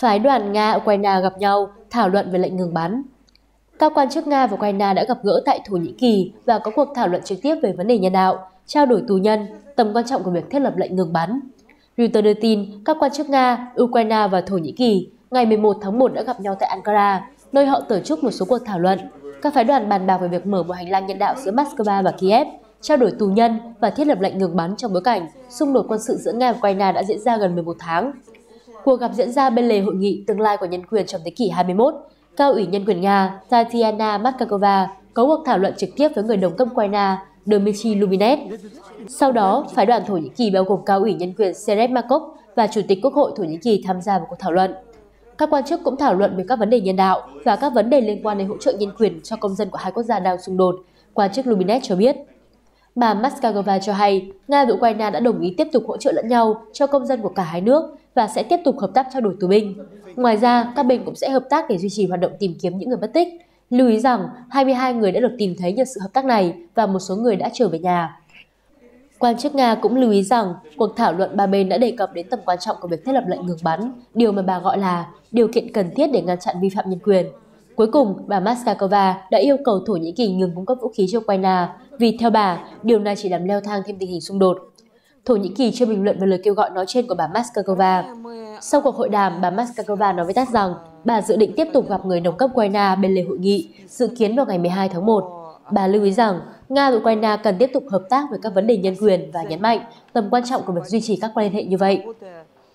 phái đoàn Nga-Ukraine gặp nhau thảo luận về lệnh ngừng bắn. Các quan chức Nga và Ukraine đã gặp gỡ tại Thổ Nhĩ Kỳ và có cuộc thảo luận trực tiếp về vấn đề nhân đạo, trao đổi tù nhân, tầm quan trọng của việc thiết lập lệnh ngừng bắn. Reuters đưa tin các quan chức Nga, Ukraine và Thổ Nhĩ Kỳ ngày 11 tháng 1 đã gặp nhau tại Ankara, nơi họ tổ chức một số cuộc thảo luận. Các phái đoàn bàn bạc về việc mở một hành lang nhân đạo giữa Moscow và Kiev, trao đổi tù nhân và thiết lập lệnh ngừng bắn trong bối cảnh xung đột quân sự giữa Nga và Ukraine đã diễn ra gần 11 tháng. Cuộc gặp diễn ra bên lề hội nghị tương lai của nhân quyền trong thế kỷ 21, cao ủy nhân quyền Nga Tatiana Matkakova có cuộc thảo luận trực tiếp với người đồng cấp Ukraine Dmitry Lubinet. Sau đó, phái đoàn Thổ Nhĩ Kỳ bao gồm cao ủy nhân quyền Serep Makov và Chủ tịch Quốc hội Thổ Nhĩ Kỳ tham gia vào cuộc thảo luận. Các quan chức cũng thảo luận về các vấn đề nhân đạo và các vấn đề liên quan đến hỗ trợ nhân quyền cho công dân của hai quốc gia đang xung đột, quan chức Lubinet cho biết. Bà Maskagova cho hay, Nga và Ukraine đã đồng ý tiếp tục hỗ trợ lẫn nhau cho công dân của cả hai nước và sẽ tiếp tục hợp tác trao đổi tù binh. Ngoài ra, các bên cũng sẽ hợp tác để duy trì hoạt động tìm kiếm những người mất tích. Lưu ý rằng 22 người đã được tìm thấy nhờ sự hợp tác này và một số người đã trở về nhà. Quan chức Nga cũng lưu ý rằng cuộc thảo luận ba bên đã đề cập đến tầm quan trọng của việc thiết lập lệnh ngừng bắn, điều mà bà gọi là điều kiện cần thiết để ngăn chặn vi phạm nhân quyền. Cuối cùng, bà Moscow đã yêu cầu Thổ Nhĩ Kỳ ngừng cung cấp vũ khí cho Ukraine vì theo bà, điều này chỉ làm leo thang thêm tình hình xung đột. Thổ Nhĩ Kỳ chưa bình luận về lời kêu gọi nói trên của bà Moscow. Sau cuộc hội đàm, bà Moscow nói với TASS rằng bà dự định tiếp tục gặp người đồng cấp Ukraine bên lề hội nghị, dự kiến vào ngày 12 tháng 1. Bà lưu ý rằng Nga và Ukraine cần tiếp tục hợp tác về các vấn đề nhân quyền và nhấn mạnh tầm quan trọng của việc duy trì các quan hệ như vậy.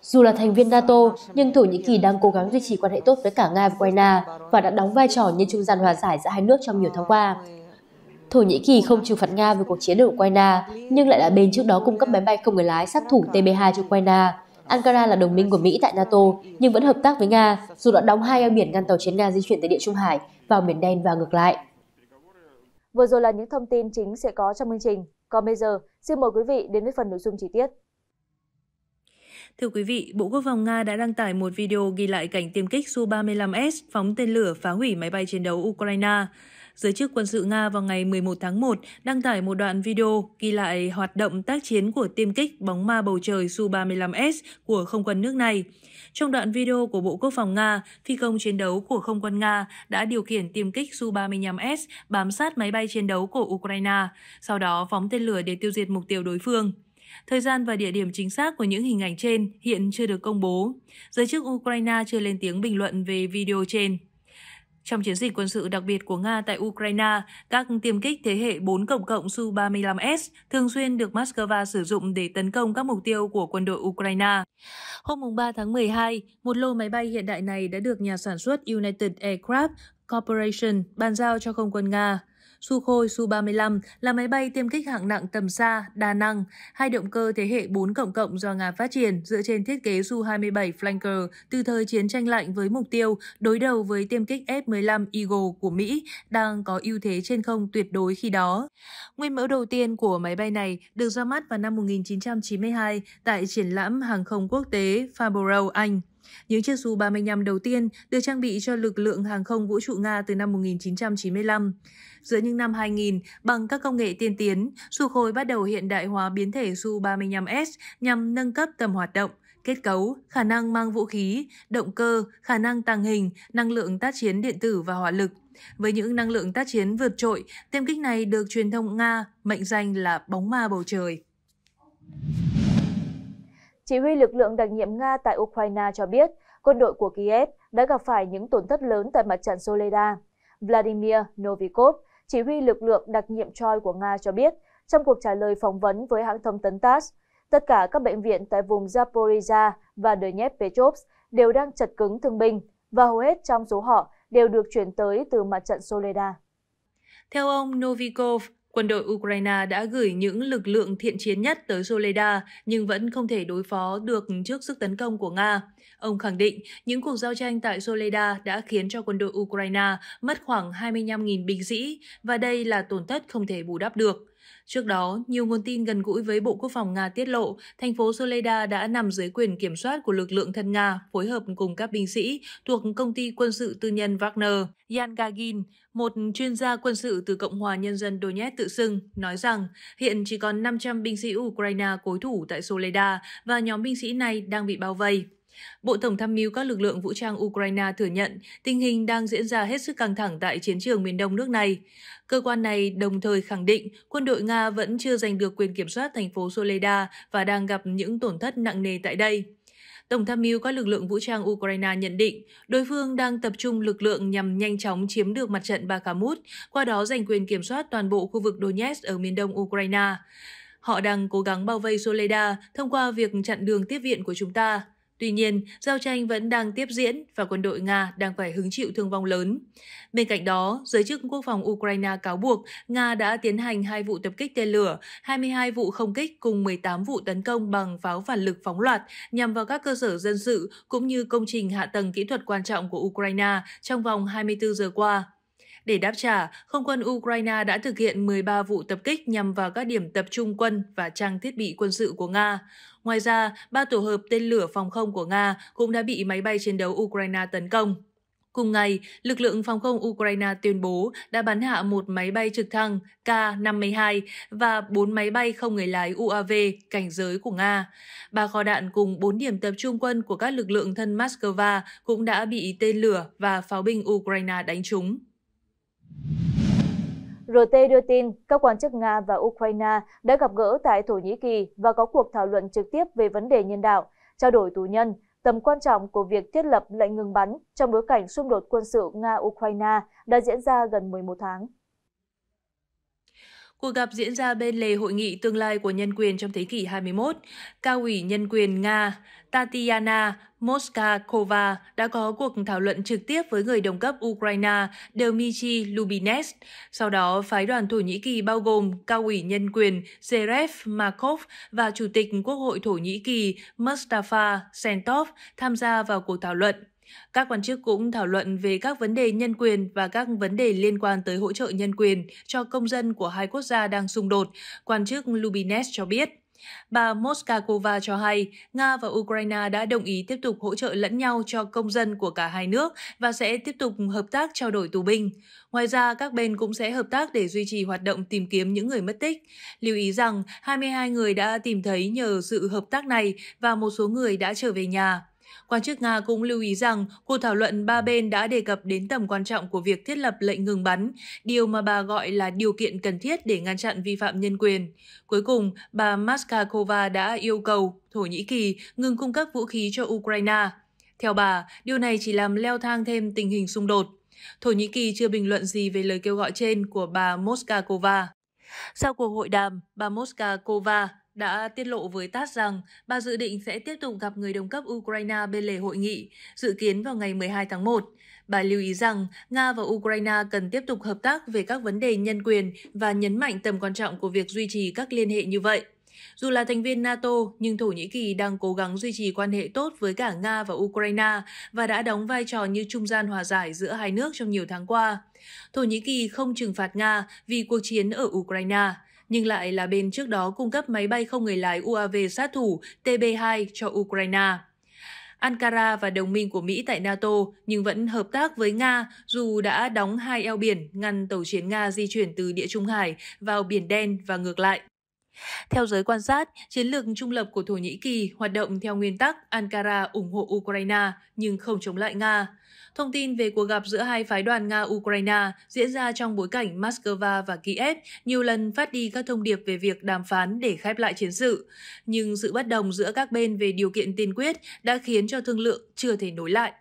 Dù là thành viên NATO, nhưng Thổ Nhĩ Kỳ đang cố gắng duy trì quan hệ tốt với cả Nga và Ukraine và đã đóng vai trò như trung gian hòa giải giữa hai nước trong nhiều tháng qua. Thổ Nhĩ Kỳ không trừng phạt Nga về cuộc chiến ở Ukraine, nhưng lại là bên trước đó cung cấp máy bay không người lái sát thủ TB2 cho Ukraine. Ankara là đồng minh của Mỹ tại NATO nhưng vẫn hợp tác với Nga dù đã đóng hai eo biển ngăn tàu chiến Nga di chuyển tới Địa Trung Hải, vào Biển Đen và ngược lại. Vừa rồi là những thông tin chính sẽ có trong chương trình. Còn bây giờ, xin mời quý vị đến với phần nội dung chi tiết. Thưa quý vị, Bộ Quốc phòng Nga đã đăng tải một video ghi lại cảnh tiêm kích Su-35S phóng tên lửa phá hủy máy bay chiến đấu Ukraine giới chức quân sự Nga vào ngày 11 tháng 1 đăng tải một đoạn video ghi lại hoạt động tác chiến của tiêm kích bóng ma bầu trời Su-35S của không quân nước này. Trong đoạn video của Bộ Quốc phòng Nga, phi công chiến đấu của không quân Nga đã điều khiển tiêm kích Su-35S bám sát máy bay chiến đấu của Ukraine, sau đó phóng tên lửa để tiêu diệt mục tiêu đối phương. Thời gian và địa điểm chính xác của những hình ảnh trên hiện chưa được công bố. Giới chức Ukraine chưa lên tiếng bình luận về video trên. Trong chiến dịch quân sự đặc biệt của Nga tại Ukraine, các tiêm kích thế hệ 4 cộng cộng Su-35S thường xuyên được Moscow sử dụng để tấn công các mục tiêu của quân đội Ukraine. Hôm 3 tháng 12, một lô máy bay hiện đại này đã được nhà sản xuất United Aircraft Corporation bàn giao cho không quân Nga. Su Su-35 là máy bay tiêm kích hạng nặng tầm xa, đa năng, hai động cơ thế hệ 4 cộng cộng do Nga phát triển dựa trên thiết kế Su-27 Flanker từ thời chiến tranh lạnh với mục tiêu đối đầu với tiêm kích F-15 Eagle của Mỹ đang có ưu thế trên không tuyệt đối khi đó. Nguyên mẫu đầu tiên của máy bay này được ra mắt vào năm 1992 tại triển lãm hàng không quốc tế Farnborough, Anh. Những chiếc Su-35 đầu tiên được trang bị cho lực lượng hàng không vũ trụ Nga từ năm 1995. Giữa những năm 2000, bằng các công nghệ tiên tiến, Sukhoi bắt đầu hiện đại hóa biến thể Su-35S nhằm nâng cấp tầm hoạt động, kết cấu, khả năng mang vũ khí, động cơ, khả năng tàng hình, năng lượng tác chiến điện tử và hỏa lực. Với những năng lượng tác chiến vượt trội, tiêm kích này được truyền thông Nga mệnh danh là bóng ma bầu trời chỉ huy lực lượng đặc nhiệm nga tại ukraine cho biết quân đội của kiev đã gặp phải những tổn thất lớn tại mặt trận soleda vladimir novikov chỉ huy lực lượng đặc nhiệm choi của nga cho biết trong cuộc trả lời phỏng vấn với hãng thông tấn tass tất cả các bệnh viện tại vùng zaporizhia và dnepropetrovsk đều đang chật cứng thương binh và hầu hết trong số họ đều được chuyển tới từ mặt trận soleda theo ông novikov Quân đội Ukraine đã gửi những lực lượng thiện chiến nhất tới Soledad nhưng vẫn không thể đối phó được trước sức tấn công của Nga. Ông khẳng định những cuộc giao tranh tại Soledad đã khiến cho quân đội Ukraine mất khoảng 25.000 binh sĩ và đây là tổn thất không thể bù đắp được. Trước đó, nhiều nguồn tin gần gũi với Bộ Quốc phòng Nga tiết lộ thành phố Soledad đã nằm dưới quyền kiểm soát của lực lượng thân Nga phối hợp cùng các binh sĩ thuộc công ty quân sự tư nhân Wagner. Yan Gagin, một chuyên gia quân sự từ Cộng hòa Nhân dân Donetsk tự xưng, nói rằng hiện chỉ còn 500 binh sĩ Ukraine cối thủ tại Soledad và nhóm binh sĩ này đang bị bao vây. Bộ Tổng tham mưu các lực lượng vũ trang Ukraine thừa nhận tình hình đang diễn ra hết sức căng thẳng tại chiến trường miền đông nước này. Cơ quan này đồng thời khẳng định quân đội Nga vẫn chưa giành được quyền kiểm soát thành phố Soleda và đang gặp những tổn thất nặng nề tại đây. Tổng tham mưu các lực lượng vũ trang Ukraine nhận định đối phương đang tập trung lực lượng nhằm nhanh chóng chiếm được mặt trận Bakhmut, qua đó giành quyền kiểm soát toàn bộ khu vực Donetsk ở miền đông Ukraine. Họ đang cố gắng bao vây Soleda thông qua việc chặn đường tiếp viện của chúng ta. Tuy nhiên, giao tranh vẫn đang tiếp diễn và quân đội Nga đang phải hứng chịu thương vong lớn. Bên cạnh đó, giới chức quốc phòng Ukraine cáo buộc Nga đã tiến hành hai vụ tập kích tên lửa, 22 vụ không kích cùng 18 vụ tấn công bằng pháo phản lực phóng loạt nhằm vào các cơ sở dân sự cũng như công trình hạ tầng kỹ thuật quan trọng của Ukraine trong vòng 24 giờ qua. Để đáp trả, không quân Ukraine đã thực hiện 13 vụ tập kích nhằm vào các điểm tập trung quân và trang thiết bị quân sự của Nga. Ngoài ra, ba tổ hợp tên lửa phòng không của Nga cũng đã bị máy bay chiến đấu Ukraine tấn công. Cùng ngày, lực lượng phòng không Ukraine tuyên bố đã bắn hạ một máy bay trực thăng K-52 và bốn máy bay không người lái UAV cảnh giới của Nga. Ba kho đạn cùng bốn điểm tập trung quân của các lực lượng thân Moscow cũng đã bị tên lửa và pháo binh Ukraine đánh trúng rt đưa tin các quan chức nga và ukraine đã gặp gỡ tại thổ nhĩ kỳ và có cuộc thảo luận trực tiếp về vấn đề nhân đạo trao đổi tù nhân tầm quan trọng của việc thiết lập lệnh ngừng bắn trong bối cảnh xung đột quân sự nga ukraine đã diễn ra gần một mươi một tháng Cuộc gặp diễn ra bên lề Hội nghị Tương lai của Nhân quyền trong thế kỷ 21, cao ủy nhân quyền Nga Tatiana Moskakova đã có cuộc thảo luận trực tiếp với người đồng cấp Ukraine Dmitry Lubinets. Sau đó, phái đoàn Thổ Nhĩ Kỳ bao gồm cao ủy nhân quyền Zeref Markov và Chủ tịch Quốc hội Thổ Nhĩ Kỳ Mustafa Sentov tham gia vào cuộc thảo luận. Các quan chức cũng thảo luận về các vấn đề nhân quyền và các vấn đề liên quan tới hỗ trợ nhân quyền cho công dân của hai quốc gia đang xung đột, quan chức Lubinets cho biết. Bà Moskakova cho hay Nga và Ukraine đã đồng ý tiếp tục hỗ trợ lẫn nhau cho công dân của cả hai nước và sẽ tiếp tục hợp tác trao đổi tù binh. Ngoài ra, các bên cũng sẽ hợp tác để duy trì hoạt động tìm kiếm những người mất tích. Lưu ý rằng 22 người đã tìm thấy nhờ sự hợp tác này và một số người đã trở về nhà. Quan chức Nga cũng lưu ý rằng cuộc thảo luận ba bên đã đề cập đến tầm quan trọng của việc thiết lập lệnh ngừng bắn, điều mà bà gọi là điều kiện cần thiết để ngăn chặn vi phạm nhân quyền. Cuối cùng, bà Maskakova đã yêu cầu Thổ Nhĩ Kỳ ngừng cung cấp vũ khí cho Ukraine. Theo bà, điều này chỉ làm leo thang thêm tình hình xung đột. Thổ Nhĩ Kỳ chưa bình luận gì về lời kêu gọi trên của bà Moskakova. Sau cuộc hội đàm, bà Moskakova đã tiết lộ với TASS rằng bà dự định sẽ tiếp tục gặp người đồng cấp Ukraine bên lề hội nghị, dự kiến vào ngày 12 tháng 1. Bà lưu ý rằng Nga và Ukraine cần tiếp tục hợp tác về các vấn đề nhân quyền và nhấn mạnh tầm quan trọng của việc duy trì các liên hệ như vậy. Dù là thành viên NATO, nhưng Thổ Nhĩ Kỳ đang cố gắng duy trì quan hệ tốt với cả Nga và Ukraine và đã đóng vai trò như trung gian hòa giải giữa hai nước trong nhiều tháng qua. Thổ Nhĩ Kỳ không trừng phạt Nga vì cuộc chiến ở Ukraine nhưng lại là bên trước đó cung cấp máy bay không người lái UAV sát thủ TB2 cho Ukraine. Ankara và đồng minh của Mỹ tại NATO nhưng vẫn hợp tác với Nga dù đã đóng hai eo biển ngăn tàu chiến Nga di chuyển từ địa Trung Hải vào Biển Đen và ngược lại. Theo giới quan sát, chiến lược trung lập của Thổ Nhĩ Kỳ hoạt động theo nguyên tắc Ankara ủng hộ Ukraine nhưng không chống lại Nga. Thông tin về cuộc gặp giữa hai phái đoàn Nga-Ukraine diễn ra trong bối cảnh Moscow và Kiev nhiều lần phát đi các thông điệp về việc đàm phán để khép lại chiến sự. Nhưng sự bất đồng giữa các bên về điều kiện tiên quyết đã khiến cho thương lượng chưa thể nối lại.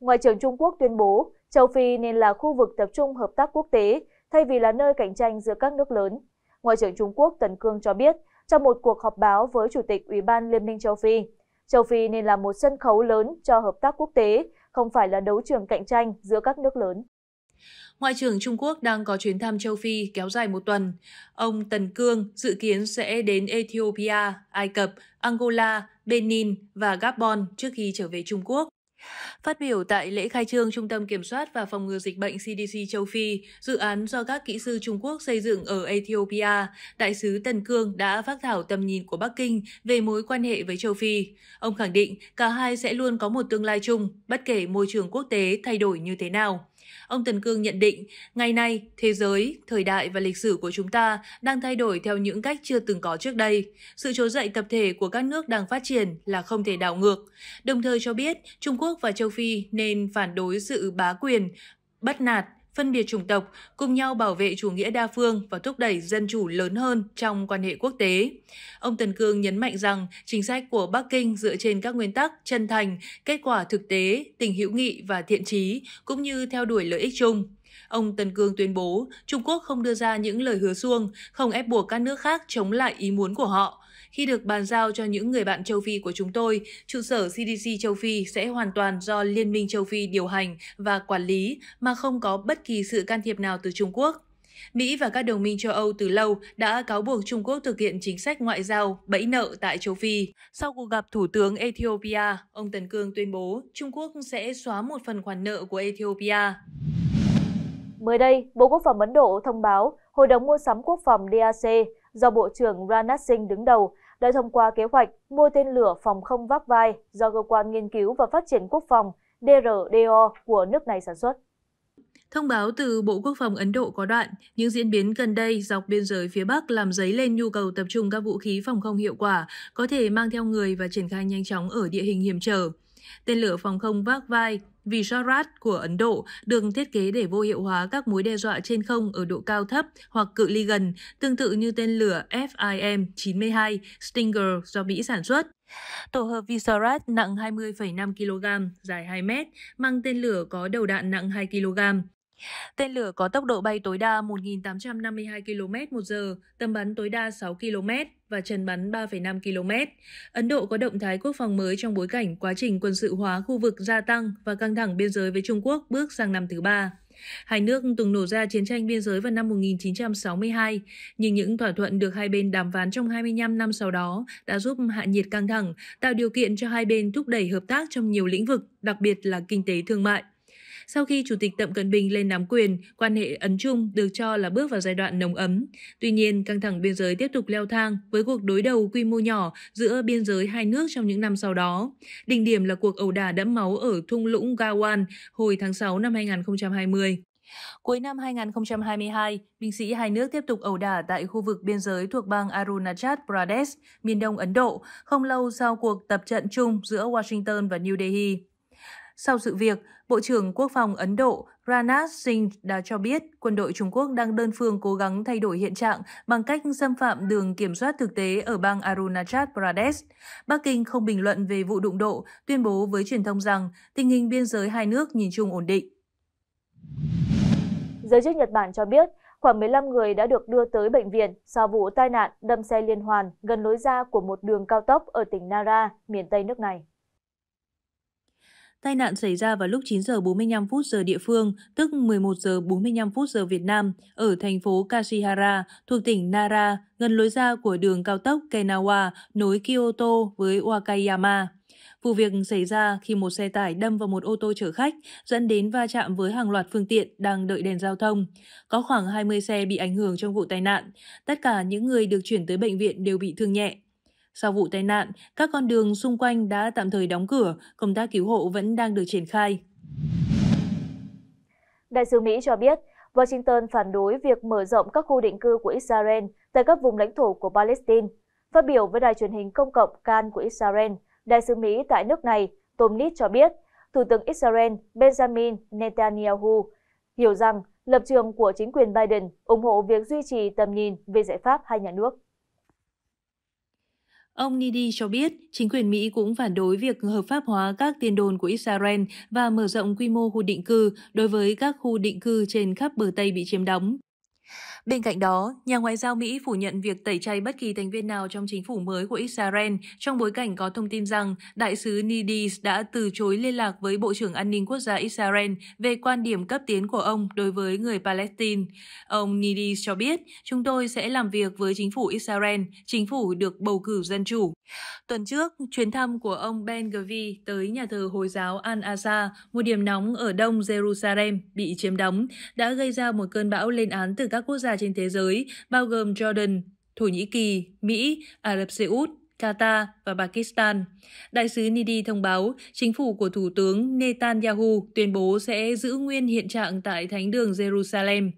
Ngoại trưởng Trung Quốc tuyên bố châu Phi nên là khu vực tập trung hợp tác quốc tế thay vì là nơi cạnh tranh giữa các nước lớn. Ngoại trưởng Trung Quốc Tần Cương cho biết trong một cuộc họp báo với Chủ tịch Ủy ban Liên minh châu Phi, châu phi nên là một sân khấu lớn cho hợp tác quốc tế không phải là đấu trường cạnh tranh giữa các nước lớn Ngoại trưởng Trung Quốc đang có chuyến thăm châu Phi kéo dài một tuần. Ông Tần Cương dự kiến sẽ đến Ethiopia, Ai Cập, Angola, Benin và Gabon trước khi trở về Trung Quốc. Phát biểu tại lễ khai trương Trung tâm Kiểm soát và Phòng ngừa Dịch bệnh CDC châu Phi, dự án do các kỹ sư Trung Quốc xây dựng ở Ethiopia, Đại sứ Tần Cương đã phát thảo tầm nhìn của Bắc Kinh về mối quan hệ với châu Phi. Ông khẳng định cả hai sẽ luôn có một tương lai chung, bất kể môi trường quốc tế thay đổi như thế nào. Ông Tần Cương nhận định, ngày nay, thế giới, thời đại và lịch sử của chúng ta đang thay đổi theo những cách chưa từng có trước đây. Sự trỗi dậy tập thể của các nước đang phát triển là không thể đảo ngược. Đồng thời cho biết, Trung Quốc và châu Phi nên phản đối sự bá quyền, bắt nạt, phân biệt chủng tộc, cùng nhau bảo vệ chủ nghĩa đa phương và thúc đẩy dân chủ lớn hơn trong quan hệ quốc tế. Ông Tần Cương nhấn mạnh rằng chính sách của Bắc Kinh dựa trên các nguyên tắc chân thành, kết quả thực tế, tình hữu nghị và thiện trí, cũng như theo đuổi lợi ích chung. Ông Tần Cương tuyên bố Trung Quốc không đưa ra những lời hứa suông, không ép buộc các nước khác chống lại ý muốn của họ, khi được bàn giao cho những người bạn châu Phi của chúng tôi, trụ sở CDC châu Phi sẽ hoàn toàn do Liên minh châu Phi điều hành và quản lý mà không có bất kỳ sự can thiệp nào từ Trung Quốc. Mỹ và các đồng minh châu Âu từ lâu đã cáo buộc Trung Quốc thực hiện chính sách ngoại giao bẫy nợ tại châu Phi. Sau cuộc gặp Thủ tướng Ethiopia, ông Tần Cương tuyên bố Trung Quốc sẽ xóa một phần khoản nợ của Ethiopia. Mới đây, Bộ Quốc phòng Ấn Độ thông báo Hội đồng Mua sắm Quốc phòng DAC do Bộ trưởng Rajnath Singh đứng đầu đã thông qua kế hoạch mua tên lửa phòng không vác vai do cơ quan nghiên cứu và phát triển quốc phòng DRDO của nước này sản xuất. Thông báo từ Bộ Quốc phòng Ấn Độ có đoạn, những diễn biến gần đây dọc biên giới phía Bắc làm dấy lên nhu cầu tập trung các vũ khí phòng không hiệu quả, có thể mang theo người và triển khai nhanh chóng ở địa hình hiểm trở. Tên lửa phòng không vác vai Visharat của Ấn Độ được thiết kế để vô hiệu hóa các mối đe dọa trên không ở độ cao thấp hoặc cự ly gần, tương tự như tên lửa FIM-92 Stinger do Mỹ sản xuất. Tổ hợp Visarat nặng 20,5 kg, dài 2 m mang tên lửa có đầu đạn nặng 2 kg. Tên lửa có tốc độ bay tối đa 1.852 km một giờ, tầm bắn tối đa 6 km và trần bắn 3,5 km. Ấn Độ có động thái quốc phòng mới trong bối cảnh quá trình quân sự hóa khu vực gia tăng và căng thẳng biên giới với Trung Quốc bước sang năm thứ ba. Hai nước từng nổ ra chiến tranh biên giới vào năm 1962, nhưng những thỏa thuận được hai bên đàm phán trong 25 năm sau đó đã giúp hạ nhiệt căng thẳng, tạo điều kiện cho hai bên thúc đẩy hợp tác trong nhiều lĩnh vực, đặc biệt là kinh tế thương mại. Sau khi Chủ tịch Tập Cận Bình lên nắm quyền, quan hệ Ấn Trung được cho là bước vào giai đoạn nồng ấm. Tuy nhiên, căng thẳng biên giới tiếp tục leo thang với cuộc đối đầu quy mô nhỏ giữa biên giới hai nước trong những năm sau đó. Đỉnh điểm là cuộc ẩu đả đẫm máu ở thung lũng Gawan hồi tháng 6 năm 2020. Cuối năm 2022, binh sĩ hai nước tiếp tục ẩu đả tại khu vực biên giới thuộc bang Arunachal Pradesh, miền đông Ấn Độ, không lâu sau cuộc tập trận chung giữa Washington và New Delhi. Sau sự việc, Bộ trưởng Quốc phòng Ấn Độ Ranat Singh đã cho biết quân đội Trung Quốc đang đơn phương cố gắng thay đổi hiện trạng bằng cách xâm phạm đường kiểm soát thực tế ở bang Arunachal Pradesh. Bắc Kinh không bình luận về vụ đụng độ, tuyên bố với truyền thông rằng tình hình biên giới hai nước nhìn chung ổn định. Giới chức Nhật Bản cho biết, khoảng 15 người đã được đưa tới bệnh viện sau vụ tai nạn đâm xe liên hoàn gần lối ra của một đường cao tốc ở tỉnh Nara, miền Tây nước này. Tai nạn xảy ra vào lúc 9 giờ 45 phút giờ địa phương, tức 11 giờ 45 phút giờ Việt Nam, ở thành phố Kashihara, thuộc tỉnh Nara, gần lối ra của đường cao tốc Kenawa nối Kyoto với Wakayama. Vụ việc xảy ra khi một xe tải đâm vào một ô tô chở khách, dẫn đến va chạm với hàng loạt phương tiện đang đợi đèn giao thông. Có khoảng 20 xe bị ảnh hưởng trong vụ tai nạn. Tất cả những người được chuyển tới bệnh viện đều bị thương nhẹ. Sau vụ tai nạn, các con đường xung quanh đã tạm thời đóng cửa, công tác cứu hộ vẫn đang được triển khai. Đại sứ Mỹ cho biết, Washington phản đối việc mở rộng các khu định cư của Israel tại các vùng lãnh thổ của Palestine. Phát biểu với đài truyền hình công cộng Can của Israel, đại sứ Mỹ tại nước này, Tom Nitz cho biết, Thủ tướng Israel Benjamin Netanyahu hiểu rằng lập trường của chính quyền Biden ủng hộ việc duy trì tầm nhìn về giải pháp hai nhà nước. Ông Nidi cho biết chính quyền Mỹ cũng phản đối việc hợp pháp hóa các tiền đồn của Israel và mở rộng quy mô khu định cư đối với các khu định cư trên khắp bờ Tây bị chiếm đóng. Bên cạnh đó, nhà ngoại giao Mỹ phủ nhận việc tẩy chay bất kỳ thành viên nào trong chính phủ mới của Israel trong bối cảnh có thông tin rằng đại sứ Nidis đã từ chối liên lạc với Bộ trưởng An ninh Quốc gia Israel về quan điểm cấp tiến của ông đối với người Palestine. Ông Nidis cho biết, chúng tôi sẽ làm việc với chính phủ Israel, chính phủ được bầu cử dân chủ. Tuần trước, chuyến thăm của ông Ben Gvi tới nhà thờ Hồi giáo Al-Aqsa, một điểm nóng ở đông Jerusalem bị chiếm đóng, đã gây ra một cơn bão lên án từ các quốc gia trên thế giới, bao gồm Jordan, Thổ Nhĩ Kỳ, Mỹ, Ả Rập Xê Út Qatar và Pakistan. Đại sứ Nidi thông báo, chính phủ của Thủ tướng Netanyahu tuyên bố sẽ giữ nguyên hiện trạng tại thánh đường Jerusalem.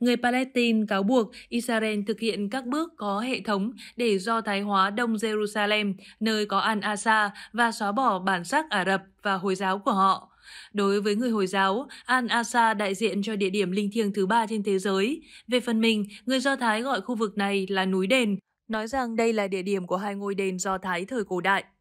Người Palestine cáo buộc Israel thực hiện các bước có hệ thống để do thái hóa Đông Jerusalem, nơi có Al-Aqsa và xóa bỏ bản sắc Ả Rập và Hồi giáo của họ. Đối với người Hồi giáo, Al-Aqsa đại diện cho địa điểm linh thiêng thứ ba trên thế giới. Về phần mình, người Do Thái gọi khu vực này là núi đền nói rằng đây là địa điểm của hai ngôi đền Do Thái thời cổ đại.